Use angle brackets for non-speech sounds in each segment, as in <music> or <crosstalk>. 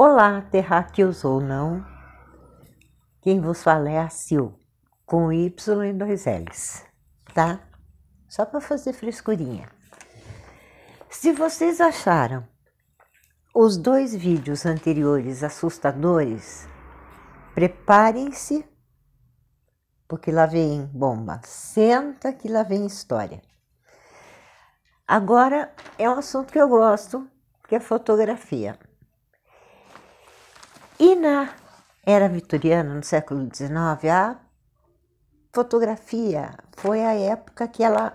Olá, terráqueos ou não. Quem vos fala é a Sil, com Y e dois L's, tá? Só para fazer frescurinha. Se vocês acharam os dois vídeos anteriores assustadores, preparem-se, porque lá vem bomba. Senta que lá vem história. Agora é um assunto que eu gosto, que é fotografia. E na era vitoriana, no século XIX, a fotografia foi a época que ela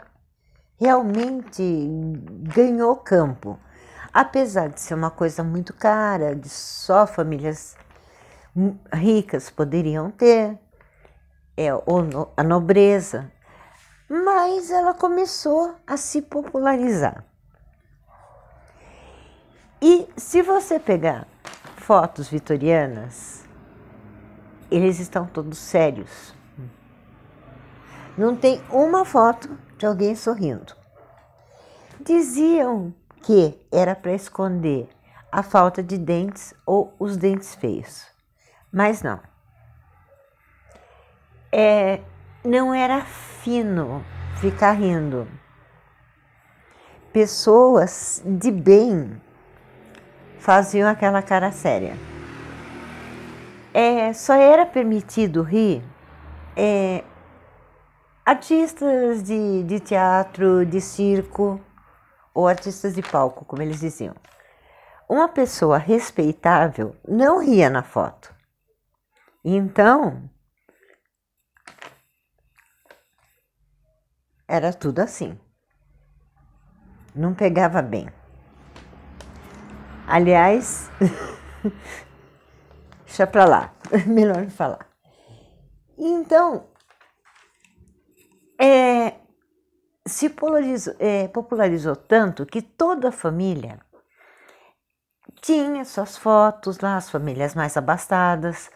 realmente ganhou campo. Apesar de ser uma coisa muito cara, de só famílias ricas poderiam ter, é, ou no, a nobreza, mas ela começou a se popularizar. E se você pegar fotos vitorianas, eles estão todos sérios. Não tem uma foto de alguém sorrindo. Diziam que era para esconder a falta de dentes ou os dentes feios, mas não. É, não era fino ficar rindo. Pessoas de bem faziam aquela cara séria. É, só era permitido rir é, artistas de, de teatro, de circo ou artistas de palco, como eles diziam. Uma pessoa respeitável não ria na foto. Então, era tudo assim. Não pegava bem. Aliás, <laughs> deixa pra lá, <laughs> melhor não falar. Então, é, se polarizou, é, popularizou tanto que toda a família tinha suas fotos lá, as famílias mais abastadas,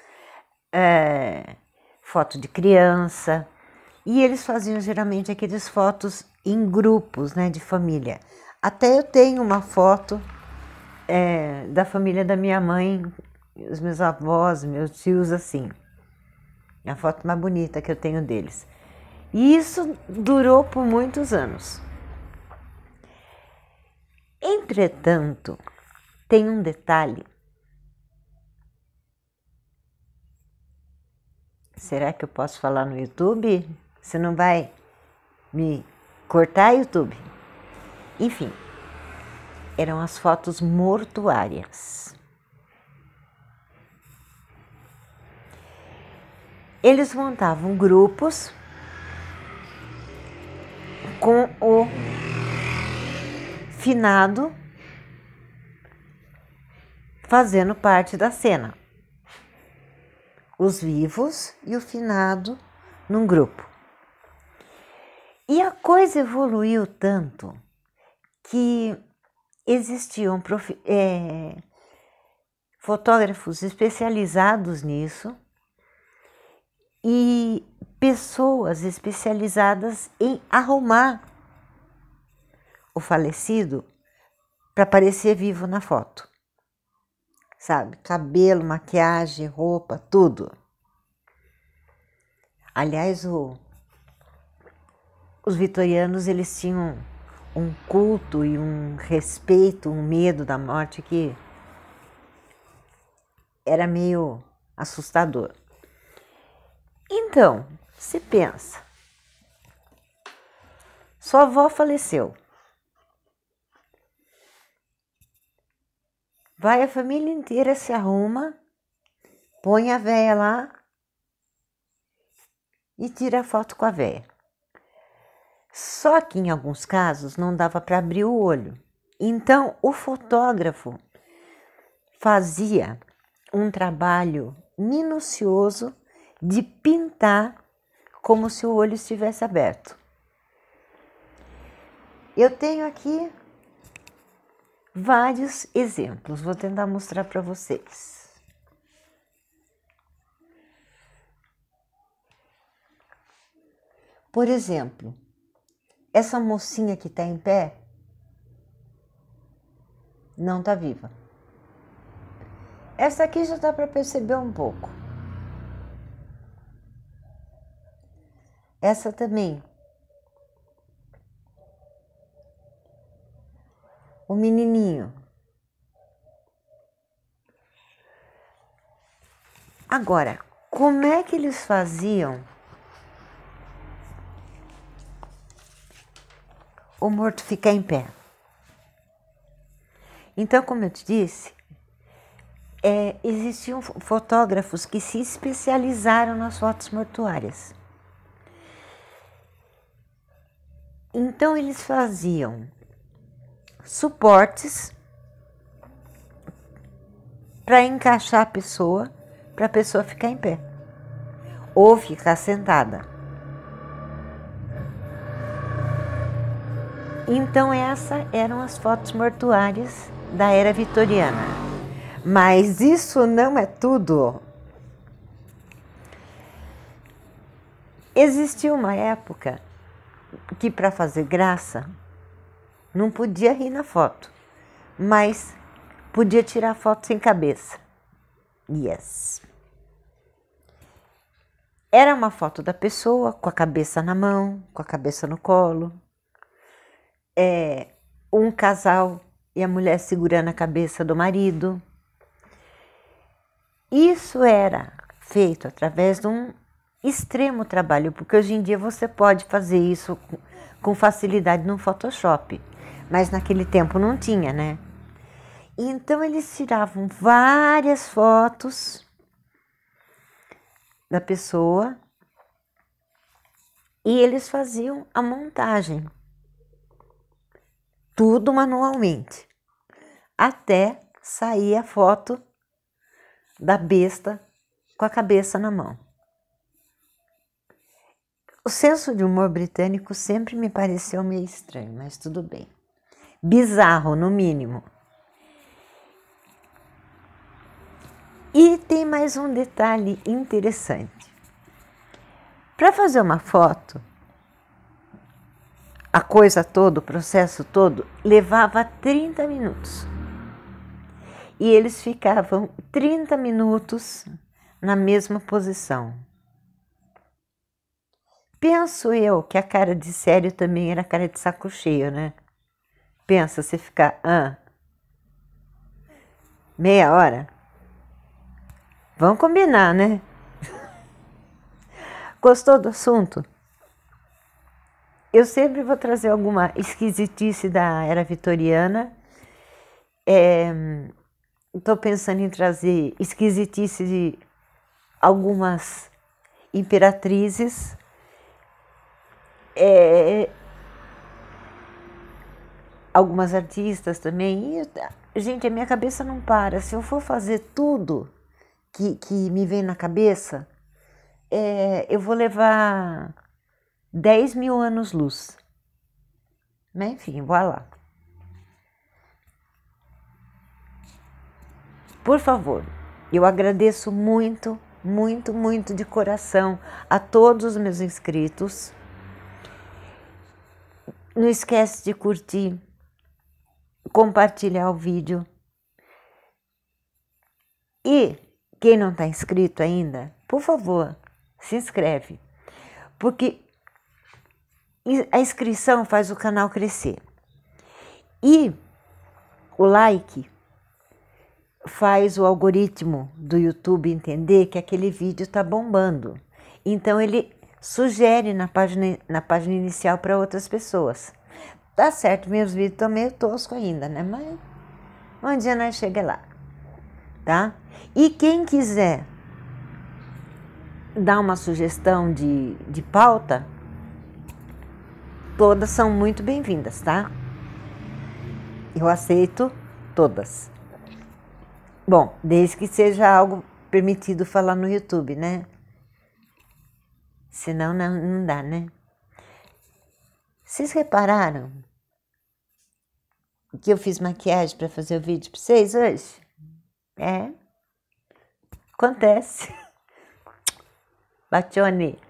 é, foto de criança, e eles faziam geralmente aqueles fotos em grupos, né, de família. Até eu tenho uma foto é, da família da minha mãe, os meus avós, meus tios, assim. É a foto mais bonita que eu tenho deles. E isso durou por muitos anos. Entretanto, tem um detalhe. Será que eu posso falar no YouTube? Você não vai me cortar, YouTube? Enfim eram as fotos mortuárias. Eles montavam grupos com o finado fazendo parte da cena. Os vivos e o finado num grupo. E a coisa evoluiu tanto que existiam é... fotógrafos especializados nisso e pessoas especializadas em arrumar o falecido para parecer vivo na foto. Sabe? Cabelo, maquiagem, roupa, tudo. Aliás, o, os vitorianos eles tinham um culto e um respeito, um medo da morte que era meio assustador. Então, se pensa, sua avó faleceu. Vai a família inteira, se arruma, põe a véia lá e tira a foto com a véia. Só que em alguns casos não dava para abrir o olho. Então o fotógrafo fazia um trabalho minucioso de pintar como se o olho estivesse aberto. Eu tenho aqui vários exemplos, vou tentar mostrar para vocês. Por exemplo, essa mocinha que está em pé não está viva. Essa aqui já dá para perceber um pouco. Essa também. O menininho. Agora, como é que eles faziam? o morto fica em pé. Então, como eu te disse, é, existiam fotógrafos que se especializaram nas fotos mortuárias. Então, eles faziam suportes para encaixar a pessoa, para a pessoa ficar em pé ou ficar sentada. Então essas eram as fotos mortuárias da era vitoriana. Mas isso não é tudo. Existiu uma época que para fazer graça não podia rir na foto, mas podia tirar foto sem cabeça. Yes. Era uma foto da pessoa com a cabeça na mão, com a cabeça no colo, é um casal e a mulher segurando a cabeça do marido. Isso era feito através de um extremo trabalho, porque hoje em dia você pode fazer isso com facilidade no Photoshop, mas naquele tempo não tinha, né? Então eles tiravam várias fotos da pessoa e eles faziam a montagem tudo manualmente, até sair a foto da besta com a cabeça na mão. O senso de humor britânico sempre me pareceu meio estranho, mas tudo bem. Bizarro, no mínimo. E tem mais um detalhe interessante. Para fazer uma foto, a coisa toda, o processo todo, levava 30 minutos. E eles ficavam 30 minutos na mesma posição. Penso eu que a cara de sério também era cara de saco cheio, né? Pensa se ficar ah, meia hora. Vamos combinar, né? <laughs> Gostou do assunto? eu sempre vou trazer alguma esquisitice da era vitoriana. Estou é, pensando em trazer esquisitice de algumas imperatrizes. É, algumas artistas também. E, gente, a minha cabeça não para. Se eu for fazer tudo que, que me vem na cabeça, é, eu vou levar 10 mil anos-luz. Mas né? enfim, vá lá. Por favor, eu agradeço muito, muito, muito de coração a todos os meus inscritos. Não esquece de curtir, compartilhar o vídeo. E quem não está inscrito ainda, por favor, se inscreve. Porque a inscrição faz o canal crescer. E o like faz o algoritmo do YouTube entender que aquele vídeo está bombando. Então ele sugere na página, na página inicial para outras pessoas. Tá certo, meus vídeos estão meio tosco ainda, né? Mas um dia nós chega lá, tá? E quem quiser dar uma sugestão de, de pauta, Todas são muito bem-vindas, tá? Eu aceito todas. Bom, desde que seja algo permitido falar no YouTube, né? Senão não, não dá, né? Vocês repararam que eu fiz maquiagem para fazer o vídeo para vocês hoje? É. Acontece. <laughs> Batione.